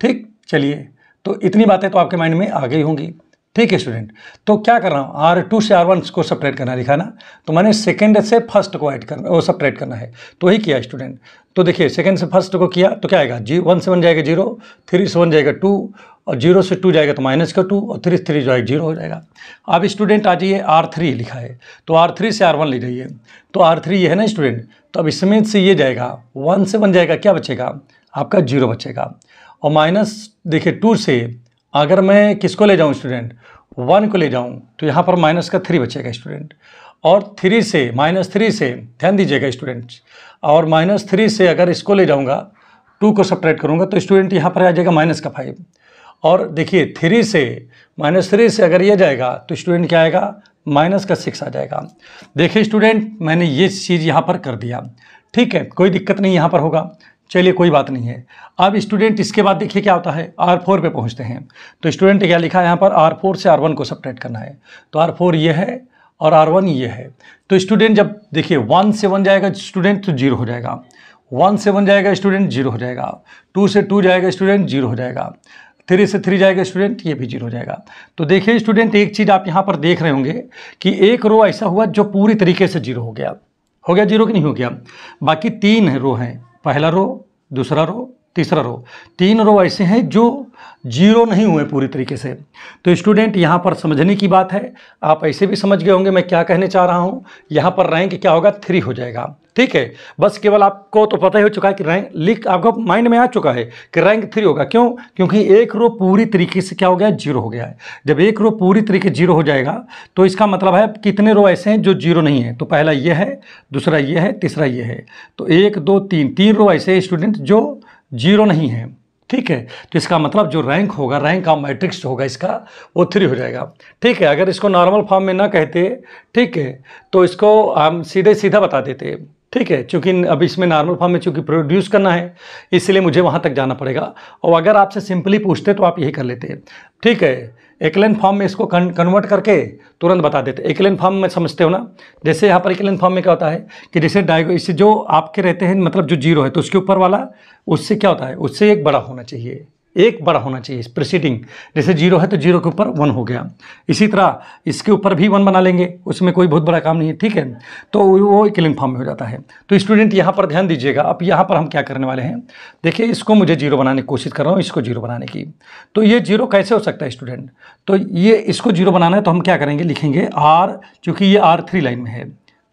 ठीक चलिए तो इतनी बातें तो आपके माइंड में आ गई होंगी ठीक है स्टूडेंट तो क्या कर रहा हूँ आर टू से आर वन को सपरेट करना लिखा ना तो मैंने सेकेंड से फर्स्ट को ऐड करना वो सपरेट करना है तो ही किया स्टूडेंट तो देखिए सेकेंड से फर्स्ट को किया तो क्या आएगा जी वन से वन जाएगा जीरो थ्री से वन जाएगा टू और जीरो से टू जाएगा तो माइनस का टू और थ्री से थ्री जो है जीरो हो जाएगा अब स्टूडेंट आ जाइए आर थ्री लिखा है तो आर थ्री से आर वन ले जाइए तो आर थ्री ये है ना स्टूडेंट तो अब इसमें से ये जाएगा वन से वन जाएगा क्या बचेगा आपका जीरो बचेगा और माइनस देखिए टू से अगर मैं किसको ले जाऊँ स्टूडेंट वन को ले जाऊं तो यहाँ पर माइनस का थ्री बचेगा स्टूडेंट और थ्री से माइनस थ्री से ध्यान दीजिएगा स्टूडेंट्स और माइनस थ्री से अगर इसको ले जाऊँगा टू को सपरेट करूँगा तो स्टूडेंट यहाँ पर आ जाएगा माइनस का फाइव और देखिए थ्री से माइनस थ्री से अगर ये जाएगा तो स्टूडेंट क्या आएगा माइनस का सिक्स आ जाएगा देखिए स्टूडेंट मैंने ये चीज़ यहाँ पर कर दिया ठीक है कोई दिक्कत नहीं यहाँ पर होगा चलिए कोई बात नहीं है अब स्टूडेंट इसके बाद देखिए क्या होता है आर फोर पर पहुँचते हैं तो स्टूडेंट ने क्या लिखा है यहाँ पर आर फोर से आर वन को सपरेट करना है तो आर फोर ये है और आर वन ये है तो स्टूडेंट जब देखिए वन से वन जाएगा स्टूडेंट तो जीरो हो जाएगा वन से वन जाएगा स्टूडेंट जीरो हो जाएगा टू से टू जाएगा स्टूडेंट जीरो हो जाएगा थ्री से थ्री जाएगा स्टूडेंट ये भी जीरो हो जाएगा तो देखिए स्टूडेंट एक चीज़ आप यहाँ पर देख रहे होंगे कि एक रो ऐसा हुआ जो पूरी तरीके से जीरो हो गया हो गया जीरो कि नहीं हो गया बाकी तीन रो हैं पहला रो दूसरा रो तीसरा रो तीन रो ऐसे हैं जो जीरो नहीं हुए पूरी तरीके से तो स्टूडेंट यहाँ पर समझने की बात है आप ऐसे भी समझ गए होंगे मैं क्या कहने चाह रहा हूँ यहाँ पर रैंक क्या होगा थ्री हो जाएगा ठीक है बस केवल आपको तो पता ही हो चुका है कि रैंक लिख आपको माइंड में आ चुका है कि रैंक थ्री होगा क्यों क्योंकि एक रो पूरी तरीके से क्या हो गया जीरो हो गया है जब एक रो पूरी तरीके जीरो हो जाएगा तो इसका मतलब है कितने रो ऐसे हैं जो जीरो नहीं है तो पहला ये है दूसरा ये है तीसरा ये है तो एक दो तीन तीन रो ऐसे स्टूडेंट जो जीरो नहीं है ठीक है तो इसका मतलब जो रैंक होगा रैंक का मैट्रिक्स होगा इसका वो थ्री हो जाएगा ठीक है अगर इसको नॉर्मल फॉर्म में ना कहते ठीक है तो इसको हम सीधे सीधा बता देते ठीक है चूँकि अब इसमें नॉर्मल फॉर्म में चूँकि प्रोड्यूस करना है इसलिए मुझे वहाँ तक जाना पड़ेगा और अगर आपसे सिंपली पूछते तो आप यही कर लेते ठीक है एकलेन फॉर्म में इसको कन्वर्ट करके तुरंत बता देते एकलेन फॉर्म में समझते हो ना जैसे यहाँ पर एकलेन फॉर्म में क्या होता है कि जैसे डायगो इससे जो आपके रहते हैं मतलब जो जीरो है तो उसके ऊपर वाला उससे क्या होता है उससे एक बड़ा होना चाहिए एक बड़ा होना चाहिए प्रिसीडिंग जैसे जीरो है तो जीरो के ऊपर वन हो गया इसी तरह इसके ऊपर भी वन बना लेंगे उसमें कोई बहुत बड़ा काम नहीं है ठीक है तो वो एक लिंग फॉर्म में हो जाता है तो स्टूडेंट यहाँ पर ध्यान दीजिएगा अब यहाँ पर हम क्या करने वाले हैं देखिए इसको मुझे जीरो बनाने की कोशिश कर रहा हूँ इसको जीरो बनाने की तो ये जीरो कैसे हो सकता है स्टूडेंट तो ये इसको जीरो बनाना है तो हम क्या करेंगे लिखेंगे आर चूँकि ये आर थ्री लाइन में है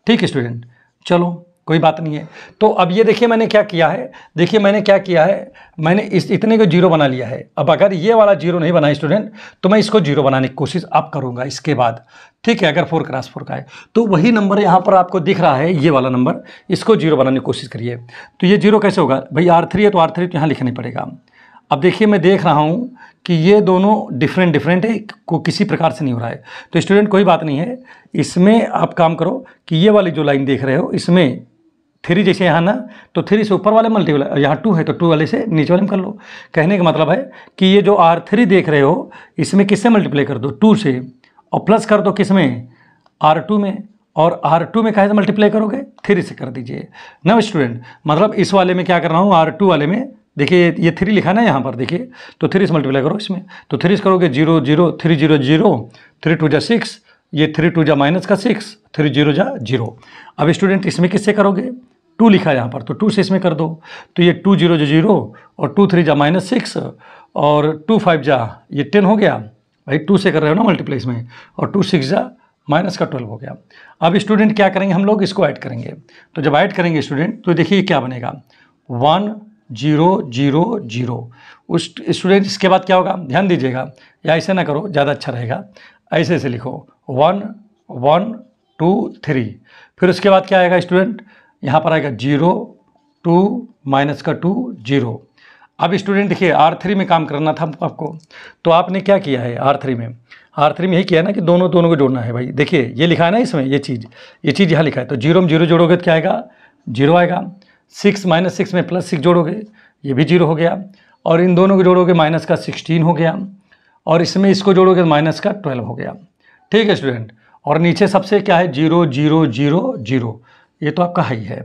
ठीक है स्टूडेंट चलो कोई बात नहीं है तो अब ये देखिए मैंने क्या किया है देखिए मैंने क्या किया है मैंने इस इतने को जीरो बना लिया है अब अगर ये वाला जीरो नहीं बना स्टूडेंट तो मैं इसको जीरो बनाने की कोशिश अब करूँगा इसके बाद ठीक है अगर फोर क्रास फोर का है तो वही नंबर यहाँ पर आपको दिख रहा है ये वाला नंबर इसको जीरो बनाने की कोशिश करिए तो ये जीरो कैसे होगा भाई आर थ्री है तो आर थ्री तो यहाँ लिखना पड़ेगा अब देखिए मैं देख रहा हूँ कि ये दोनों डिफरेंट डिफरेंट है को किसी प्रकार से नहीं हो रहा है तो स्टूडेंट कोई बात नहीं है इसमें आप काम करो कि ये वाली जो लाइन देख रहे हो इसमें थ्री जैसे यहाँ ना तो थ्री से ऊपर वाले मल्टीप्लाई यहाँ टू है तो टू वाले से नीचे वाले में कर लो कहने का मतलब है कि ये जो आर थ्री देख रहे हो इसमें किससे मल्टीप्लाई कर दो टू से और प्लस कर दो किस में आर टू में और आर टू में से मल्टीप्लाई करोगे थ्री से कर दीजिए नव स्टूडेंट मतलब इस वाले में क्या कर रहा हूँ आर टू वाले में देखिए ये थ्री लिखा ना यहाँ पर देखिए तो थ्री से मल्टीप्लाई करो इसमें तो थ्री से करोगे zero zero three zero zero three two जा सिक्स ये थ्री टू जा माइनस का सिक्स थ्री जीरो जा जीरो अब स्टूडेंट इसमें किससे करोगे टू लिखा यहाँ पर तो टू से इसमें कर दो तो ये टू जीरो जो जीरो और टू थ्री जा माइनस सिक्स और टू फाइव जा ये टेन हो गया भाई टू से कर रहे हो ना मल्टीप्लेक्स में और टू सिक्स जा माइनस का ट्वेल्व हो गया अब स्टूडेंट क्या करेंगे हम लोग इसको ऐड करेंगे तो जब ऐड करेंगे स्टूडेंट तो देखिए क्या बनेगा वन जीरो जीरो जीरो उस स्टूडेंट इसके बाद क्या होगा ध्यान दीजिएगा या ऐसे ना करो ज़्यादा अच्छा रहेगा ऐसे ऐसे लिखो वन वन टू थ्री फिर उसके बाद क्या आएगा स्टूडेंट यहाँ पर आएगा जीरो टू माइनस का टू जीरो अब स्टूडेंट देखिए आर थ्री में काम करना था आपको तो आपने क्या किया है आर थ्री में आर थ्री में यही किया ना कि दोनों दोनों को जोड़ना है भाई देखिए ये लिखा है ना इसमें ये चीज़ ये चीज़ यहाँ लिखा है तो जीरो में जीरो जोड़ोगे तो क्या आएगा जीरो आएगा सिक्स माइनस सिक्स में प्लस सिक्स जोड़ोगे ये भी जीरो हो गया और इन दोनों को जोड़ोगे माइनस का सिक्सटीन हो गया और इसमें इसको जोड़ोगे तो माइनस का ट्वेल्व हो गया ठीक है स्टूडेंट और नीचे सबसे क्या है जीरो जीरो जीरो जीरो ये तो आपका हाई है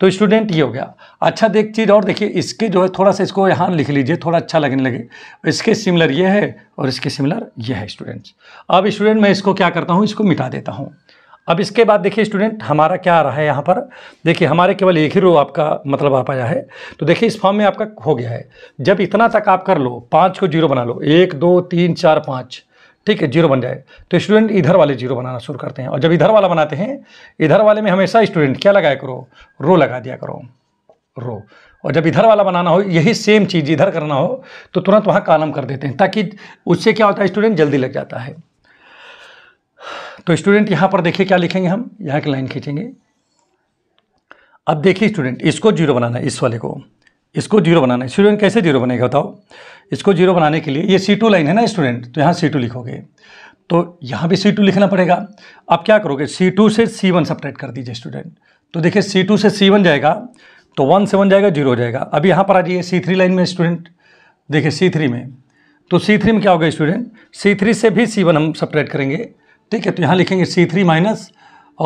तो स्टूडेंट ये हो गया अच्छा देख चीज़ और देखिए इसके जो है थोड़ा सा इसको यहाँ लिख लीजिए थोड़ा अच्छा लगने लगे इसके सिमिलर ये है और इसके सिमिलर ये है स्टूडेंट्स अब स्टूडेंट मैं इसको क्या करता हूँ इसको मिटा देता हूँ अब इसके बाद देखिए स्टूडेंट हमारा क्या आ रहा है यहाँ पर देखिए हमारे केवल एक ही रो आपका मतलब आ पाया है तो देखिए इस फॉर्म में आपका हो गया है जब इतना तक आप कर लो पाँच को जीरो बना लो एक दो तीन चार पाँच ठीक है जीरो बन जाए तो स्टूडेंट इधर वाले जीरो बनाना शुरू करते हैं और जब इधर वाला बनाते हैं इधर वाले में हमेशा स्टूडेंट क्या लगाया करो रो लगा दिया करो रो और जब इधर वाला बनाना हो यही सेम चीज़ इधर करना हो तो तुरंत वहाँ कालम कर देते हैं ताकि उससे क्या होता है स्टूडेंट जल्दी लग जाता है तो स्टूडेंट यहाँ पर देखिए क्या लिखेंगे हम यहाँ की लाइन खींचेंगे अब देखिए स्टूडेंट इसको जीरो बनाना है इस वाले को इसको जीरो बनाना है स्टूडेंट कैसे जीरो बनेगा बताओ इसको जीरो बनाने के लिए ये सी टू लाइन है ना स्टूडेंट तो यहाँ सी टू लिखोगे तो यहाँ भी सी टू लिखना पड़ेगा अब क्या करोगे सी टू से सी वन सपरेट कर दीजिए स्टूडेंट तो देखिए सी टू से सी वन जाएगा तो वन से वन जाएगा जीरो हो जाएगा अब यहाँ पर आ जाइए सी थ्री लाइन में स्टूडेंट देखिए सी थ्री में तो सी थ्री में क्या होगा स्टूडेंट सी थ्री से भी सी वन हम सपरेट करेंगे ठीक है तो यहाँ लिखेंगे सी थ्री माइनस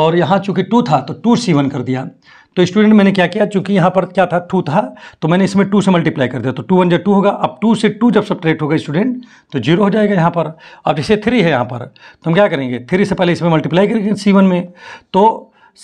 और यहाँ चूँकि टू था तो टू सी वन कर दिया तो स्टूडेंट मैंने क्या किया चूंकि यहाँ पर क्या था टू था तो मैंने इसमें टू से मल्टीप्लाई कर दिया तो टू वन जो टू होगा अब टू से टू जब सब्ट्रैक्ट होगा स्टूडेंट तो जीरो हो जाएगा यहाँ पर अब जैसे थ्री है यहाँ पर तो हम क्या करेंगे थ्री से पहले इसमें मल्टीप्लाई करेंगे सी वन में तो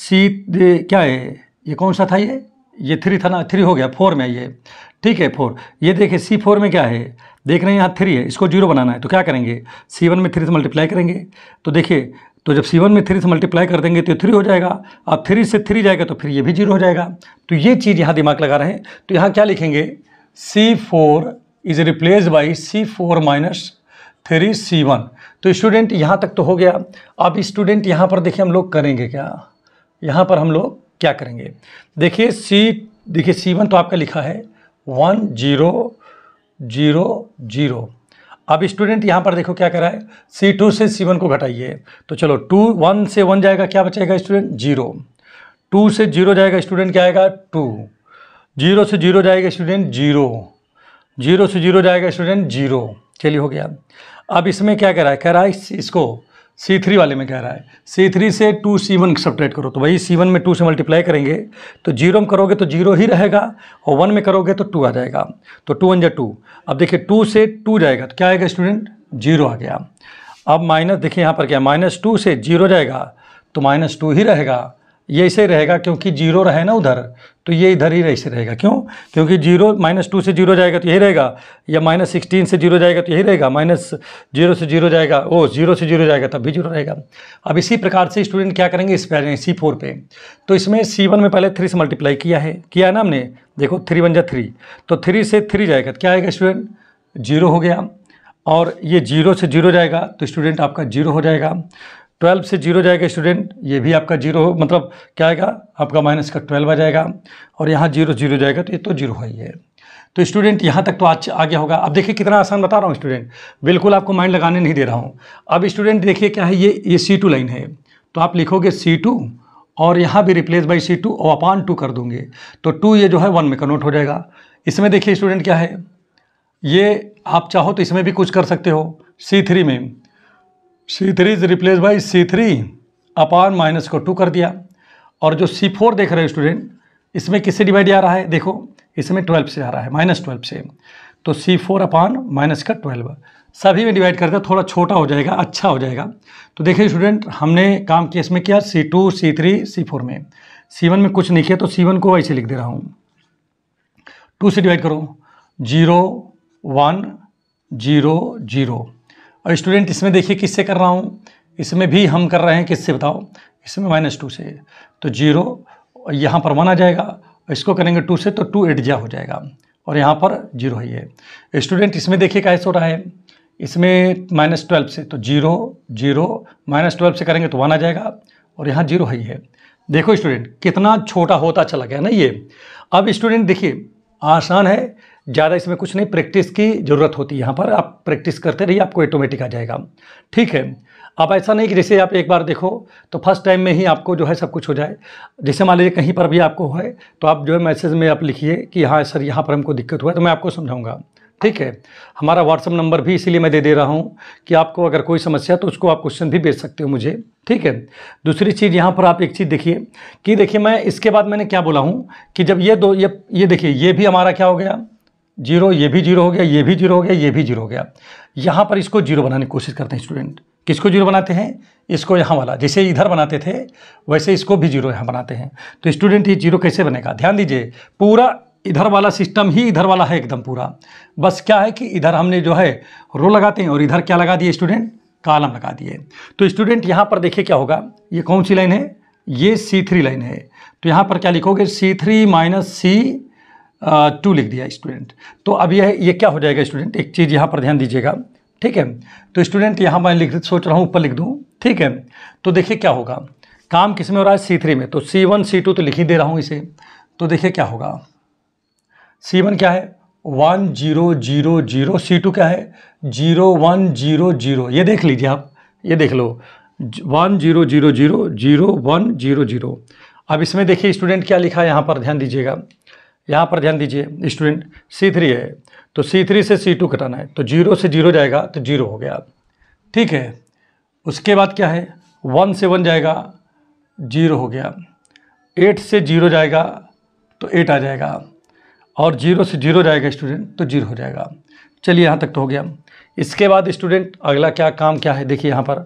सी क्या है ये कौन सा था ये ये थ्री था ना थ्री हो गया फोर में ये ठीक है फोर ये देखिए सी फोर में क्या है देख रहे हैं यहाँ थ्री है इसको जीरो बनाना है तो क्या करेंगे सी वन में थ्री से मल्टीप्लाई करेंगे तो देखिए तो जब सी वन में थ्री से मल्टीप्लाई कर देंगे तो थ्री हो जाएगा अब थ्री से थ्री जाएगा तो फिर ये भी जीरो हो जाएगा तो ये चीज़ यहाँ दिमाग लगा रहे हैं तो यहाँ क्या लिखेंगे C four is replace by C four minus three C one तो स्टूडेंट यहाँ तक तो हो गया अब स्टूडेंट यहाँ पर देखिए हम लोग करेंगे क्या यहाँ पर हम लोग क्या करेंगे देखिए सी देखिए सी वन तो आपका लिखा है वन जीरो जीरो जीरो अब स्टूडेंट यहाँ पर देखो क्या करा है सी टू से सी वन को घटाइए तो चलो टू वन से वन जाएगा क्या बचेगा स्टूडेंट जीरो टू से जीरो जाएगा स्टूडेंट क्या आएगा टू जीरो से जीरो जाएगा स्टूडेंट जीरो जीरो से जीरो जाएगा स्टूडेंट जीरो चलिए हो गया अब इसमें क्या करा है करा है इसको सी थ्री वाले में कह रहा है सी थ्री से टू सी वन करो तो वही C1 में टू से मल्टीप्लाई करेंगे तो जीरो में करोगे तो जीरो ही रहेगा और वन में करोगे तो टू आ जाएगा तो टू वन जा टू अब देखिए टू से टू जाएगा तो क्या आएगा स्टूडेंट जीरो आ गया अब माइनस देखिए यहाँ पर क्या माइनस टू से जीरो जाएगा तो माइनस टू ही रहेगा ये ऐसे रहेगा क्योंकि जीरो रहे ना उधर तो ये इधर ही ऐसे रहेगा क्यों क्योंकि जीरो माइनस टू से जीरो जाएगा तो यही रहेगा या माइनस सिक्सटीन से जीरो जाएगा तो यही रहेगा माइनस जीरो से जीरो जाएगा ओ जीरो से जीरो जाएगा तब भी जीरो रहेगा अब इसी प्रकार से स्टूडेंट क्या करेंगे इस पर सी फोर पे तो इसमें सी वन में पहले थ्री से मल्टीप्लाई किया है किया ना हमने देखो थ्री वन जा थ्री तो थ्री से थ्री जाएगा तो क्या आएगा स्टूडेंट जीरो हो गया और ये जीरो से जीरो जाएगा तो स्टूडेंट आपका जीरो हो जाएगा ट्वेल्व से जीरो जाएगा स्टूडेंट ये भी आपका जीरो हो मतलब क्या आएगा आपका माइनस का ट्वेल्व आ जाएगा और यहाँ जीरो जीरो जाएगा तो ये तो जीरो है ही है तो स्टूडेंट यहाँ तक तो आज आ गया होगा अब देखिए कितना आसान बता रहा हूँ स्टूडेंट बिल्कुल आपको माइंड लगाने नहीं दे रहा हूँ अब स्टूडेंट देखिए क्या है ये ये सी टू लाइन है तो आप लिखोगे सी टू और यहाँ भी रिप्लेस बाई सी टू और अपान टू कर दूंगे तो टू ये जो है वन में कन्वर्ट हो जाएगा इसमें देखिए स्टूडेंट क्या है ये आप चाहो तो इसमें भी कुछ कर सकते हो सी थ्री में C three is replace by C three upon minus को टू कर दिया और जो सी फोर देख रहे हो स्टूडेंट इसमें किससे डिवाइड आ रहा है देखो इसमें ट्वेल्व से आ रहा है माइनस ट्वेल्व से तो सी फोर अपान माइनस का ट्वेल्व सभी में डिवाइड करते थोड़ा छोटा हो जाएगा अच्छा हो जाएगा तो देखिए स्टूडेंट हमने काम किया इसमें किया C two C three C four में सी वन में कुछ नहीं किया तो सी वन को ऐसे लिख दे रहा हूँ टू से डिवाइड करो जीरो वन जीरो जीरो और स्टूडेंट इसमें देखिए किससे कर रहा हूँ इसमें भी हम कर रहे हैं किससे बताओ इसमें माइनस टू से तो जीरो यहाँ पर वन आ जाएगा इसको करेंगे टू से तो टू एट जा हो जाएगा और यहाँ पर जीरो ही है स्टूडेंट इसमें देखिए कैसे हो रहा है इसमें माइनस ट्वेल्व से तो जीरो जीरो माइनस ट्वेल्व से करेंगे तो वन आ जाएगा और यहाँ जीरो ही है देखो स्टूडेंट कितना छोटा होता चला गया ना ये अब स्टूडेंट देखिए आसान है ज़्यादा इसमें कुछ नहीं प्रैक्टिस की ज़रूरत होती है यहाँ पर आप प्रैक्टिस करते रहिए आपको ऑटोमेटिक आ जाएगा ठीक है अब ऐसा नहीं कि जैसे आप एक बार देखो तो फर्स्ट टाइम में ही आपको जो है सब कुछ हो जाए जैसे मान लीजिए कहीं पर भी आपको है तो आप जो है मैसेज में आप लिखिए कि हाँ सर यहाँ पर हमको दिक्कत हुआ है तो मैं आपको समझाऊँगा ठीक है हमारा व्हाट्सअप नंबर भी इसीलिए मैं दे दे रहा हूँ कि आपको अगर कोई समस्या तो उसको आप क्वेश्चन भी भेज सकते हो मुझे ठीक है दूसरी चीज़ यहाँ पर आप एक चीज़ देखिए कि देखिए मैं इसके बाद मैंने क्या बोला हूँ कि जब ये दो ये ये देखिए ये भी हमारा क्या हो गया जीरो ये भी जीरो हो गया ये भी जीरो हो गया ये भी जीरो हो गया यहाँ पर इसको जीरो बनाने की कोशिश करते हैं स्टूडेंट किसको जीरो बनाते हैं इसको यहाँ वाला जैसे इधर बनाते थे वैसे इसको भी जीरो यहाँ बनाते हैं तो स्टूडेंट ये जीरो कैसे बनेगा ध्यान दीजिए पूरा इधर वाला सिस्टम ही इधर वाला है एकदम पूरा बस क्या है कि इधर हमने जो है रो लगाते हैं और इधर क्या लगा दिए स्टूडेंट कालम लगा दिए तो स्टूडेंट यहाँ पर देखिए क्या होगा ये कौन सी लाइन है ये सी थ्री लाइन है तो यहाँ पर क्या लिखोगे C three minus C two लिख दिया स्टूडेंट तो अब यह ये क्या हो जाएगा स्टूडेंट एक चीज़ यहाँ पर ध्यान दीजिएगा ठीक है तो स्टूडेंट यहाँ मैं लिख सोच रहा हूँ ऊपर लिख दूँ ठीक है तो देखिए क्या होगा काम किस में हो रहा है सी थ्री में तो सी वन सी टू तो लिख ही दे रहा हूँ इसे तो देखिए क्या होगा सी वन क्या है one zero zero zero C two क्या है जीरो वन जीरो जीरो ये देख लीजिए आप ये देख लो one zero zero zero zero one zero zero अब इसमें देखिए स्टूडेंट क्या लिखा है यहाँ पर ध्यान दीजिएगा यहाँ पर ध्यान दीजिए स्टूडेंट सी थ्री है तो सी थ्री से सी टू कटाना है तो जीरो से जीरो जाएगा तो जीरो हो गया ठीक है उसके बाद क्या है वन से वन जाएगा जीरो हो गया एट से जीरो जाएगा तो एट आ जाएगा और जीरो से जीरो जाएगा स्टूडेंट तो जीरो हो जाएगा चलिए यहाँ तक तो हो गया इसके बाद स्टूडेंट अगला क्या काम क्या है देखिए यहाँ पर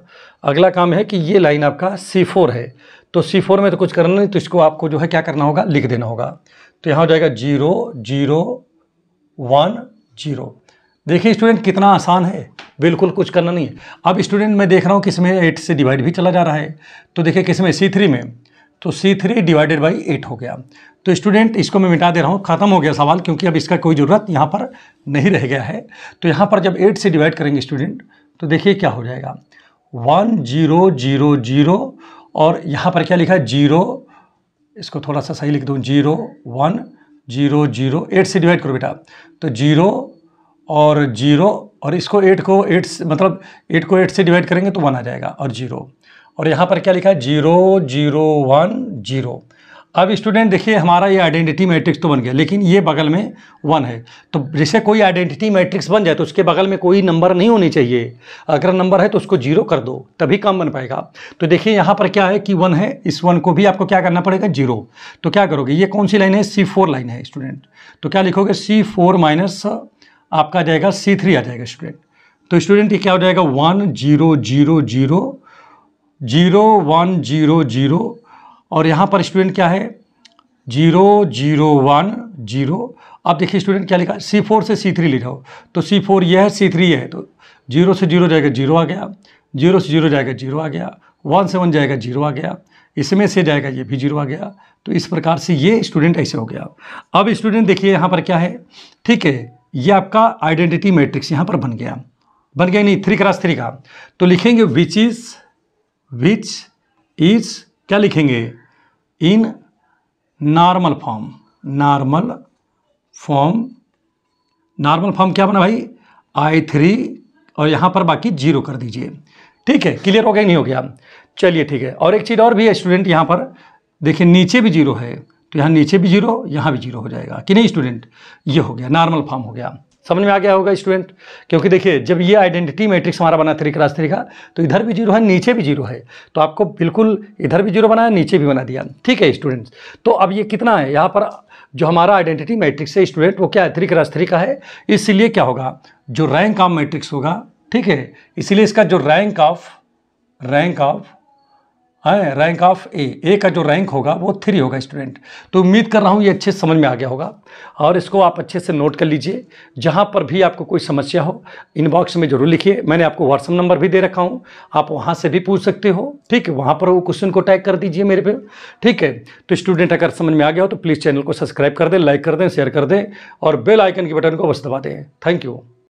अगला काम है कि ये लाइन आपका सी फोर है तो सी फोर में तो कुछ करना नहीं तो इसको आपको जो है क्या करना होगा लिख देना होगा तो यहाँ हो जाएगा जीरो जीरो वन जीरो देखिए स्टूडेंट कितना आसान है बिल्कुल कुछ करना नहीं है अब स्टूडेंट मैं देख रहा हूँ किसमें एट से डिवाइड भी चला जा रहा है तो देखिए किसमें सी थ्री में तो C three divided by eight हो गया तो स्टूडेंट इसको मैं मिटा दे रहा हूँ ख़त्म हो गया सवाल क्योंकि अब इसका कोई ज़रूरत यहाँ पर नहीं रह गया है तो यहाँ पर जब एट से डिवाइड करेंगे स्टूडेंट तो देखिए क्या हो जाएगा वन जीरो जीरो जीरो और यहाँ पर क्या लिखा है जीरो इसको थोड़ा सा सही लिख दूँ zero one zero zero eight से डिवाइड करो बेटा तो जीरो और जीरो और इसको एट को एट मतलब एट को एट से डिवाइड करेंगे तो वन आ जाएगा और जीरो और यहाँ पर क्या लिखा है जीरो जीरो वन जीरो अब स्टूडेंट देखिए हमारा ये आइडेंटिटी मैट्रिक्स तो बन गया लेकिन ये बगल में वन है तो जैसे कोई आइडेंटिटी मैट्रिक्स बन जाए तो उसके बगल में कोई नंबर नहीं होनी चाहिए अगर नंबर है तो उसको जीरो कर दो तभी काम बन पाएगा तो देखिए यहाँ पर क्या है कि वन है इस वन को भी आपको क्या करना पड़ेगा जीरो तो क्या करोगे ये कौन सी लाइन है सी फोर लाइन है स्टूडेंट तो क्या लिखोगे सी फोर माइनस आपका जाएगा सी थ्री आ जाएगा स्टूडेंट तो स्टूडेंट ये क्या हो जाएगा one zero zero zero zero one zero zero और यहाँ पर स्टूडेंट क्या है जीरो जीरो वन जीरो अब देखिए स्टूडेंट क्या लिखा सी फोर से सी थ्री लिखा हो तो सी फोर यह है सी थ्री है तो जीरो से जीरो जाएगा जीरो आ गया जीरो से जीरो जाएगा जीरो आ गया वन से वन जाएगा जीरो आ गया इसमें से जाएगा ये भी जीरो आ गया तो इस प्रकार से ये स्टूडेंट ऐसे हो गया अब स्टूडेंट देखिए यहाँ पर क्या है ठीक है ये आपका आइडेंटिटी मैट्रिक्स यहाँ पर बन गया बन गया नहीं थ्री क्रास थ्री का तो लिखेंगे विच इज विच इज क्या लिखेंगे in normal form normal form normal form क्या बना भाई आई थ्री और यहाँ पर बाकी जीरो कर दीजिए ठीक है क्लियर हो गया नहीं हो गया चलिए ठीक है और एक चीज़ और भी है स्टूडेंट यहाँ पर देखिए नीचे भी जीरो है तो यहाँ नीचे भी जीरो यहाँ भी जीरो हो जाएगा कि नहीं स्टूडेंट ये हो गया नॉर्मल फॉर्म हो गया समझ में आ गया होगा स्टूडेंट क्योंकि देखिए जब ये आइडेंटिटी मैट्रिक्स हमारा बना थ्री क्लास थ्री का तो इधर भी जीरो है नीचे भी जीरो है तो आपको बिल्कुल इधर भी जीरो बनाया नीचे भी बना दिया ठीक है स्टूडेंट्स तो अब ये कितना है यहाँ पर जो हमारा आइडेंटिटी मैट्रिक्स है स्टूडेंट वो क्या है थ्री क्रास थ्री का है इसलिए क्या होगा जो रैंक ऑफ मैट्रिक्स होगा ठीक है इसीलिए इसका जो रैंक ऑफ रैंक ऑफ है रैंक ऑफ ए ए का जो रैंक होगा वो थ्री होगा स्टूडेंट तो उम्मीद कर रहा हूँ ये अच्छे से समझ में आ गया होगा और इसको आप अच्छे से नोट कर लीजिए जहाँ पर भी आपको कोई समस्या हो इनबॉक्स में जरूर लिखिए मैंने आपको व्हाट्सअप नंबर भी दे रखा हूँ आप वहाँ से भी पूछ सकते हो ठीक है वहाँ पर वो क्वेश्चन को टैग कर दीजिए मेरे पे ठीक है तो स्टूडेंट अगर समझ में आ गया हो तो प्लीज़ चैनल को सब्सक्राइब कर दें लाइक कर दें शेयर कर दें और बेल आइकन के बटन को बस दबा दें थैंक यू